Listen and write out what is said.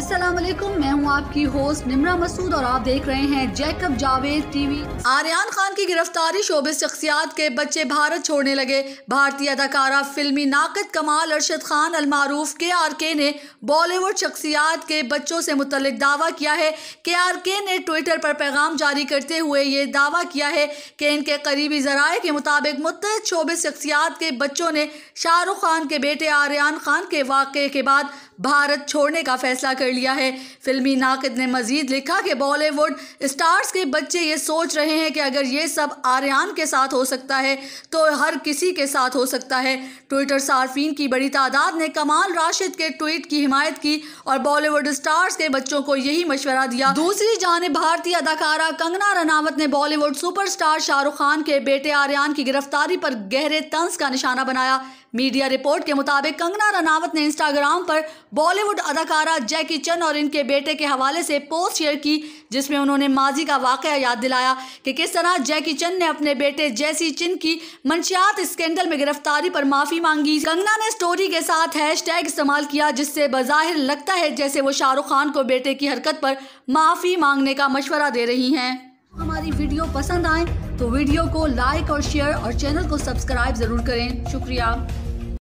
अस्सलाम वालेकुम मैं हूं आपकी होस्ट निमरा मसूद और आप देख रहे हैं जैकब जावेद टीवी आर्यन खान की गिरफ्तारी शोबे शख्सियात के बच्चे भारत छोड़ने लगे भारतीय अदाकारा फिल्मी नाकद कमाल अरशद खान अलमारूफ के आर के ने बॉलीवुड शख्सियात के बच्चों से मुतल दावा किया है के आर के ने ट्विटर पर पैगाम जारी करते हुए ये दावा किया है कि इनके करीबी जराये के मुताबिक मुतहद शोबे शख्सियात के बच्चों ने शाहरुख खान के बेटे आर्यन खान के वाक़े के बाद भारत छोड़ने का फैसला कर लिया है फिल्मी नाकद ने मजीद लिखा कि बॉलीवुड स्टार्स के बच्चे ये सोच रहे हैं कि अगर ये सब आर्यन के साथ हो सकता है तो हर किसी के साथ हो सकता है ट्विटर सार्फिन की बड़ी तादाद ने कमाल राशिद के ट्वीट की हिमायत की और बॉलीवुड स्टार्स के बच्चों को यही मशवरा दिया दूसरी जानब भारतीय अदाकारा कंगना रनावत ने बॉलीवुड सुपरस्टार शाहरुख खान के बेटे आर्यन की गिरफ्तारी पर गहरे तंज का निशाना बनाया मीडिया रिपोर्ट के मुताबिक कंगना रनावत ने इंस्टाग्राम पर बॉलीवुड अदाकारा जैकी चंद और इनके बेटे के हवाले से पोस्ट शेयर की जिसमें उन्होंने माजी का वाक़ याद दिलाया कि किस तरह जैकी चंद ने अपने बेटे जैसी चिन की मंशियात स्कैंडल में गिरफ्तारी पर माफ़ी मांगी कंगना ने स्टोरी के साथ हैश टैग इस्तेमाल किया जिससे बज़ाहिर लगता है जैसे वो शाहरुख खान को बेटे की हरकत पर माफ़ी मांगने का मशवरा दे रही है हमारी वीडियो पसंद आए तो वीडियो को लाइक और शेयर और चैनल को सब्सक्राइब ज़रूर करें शुक्रिया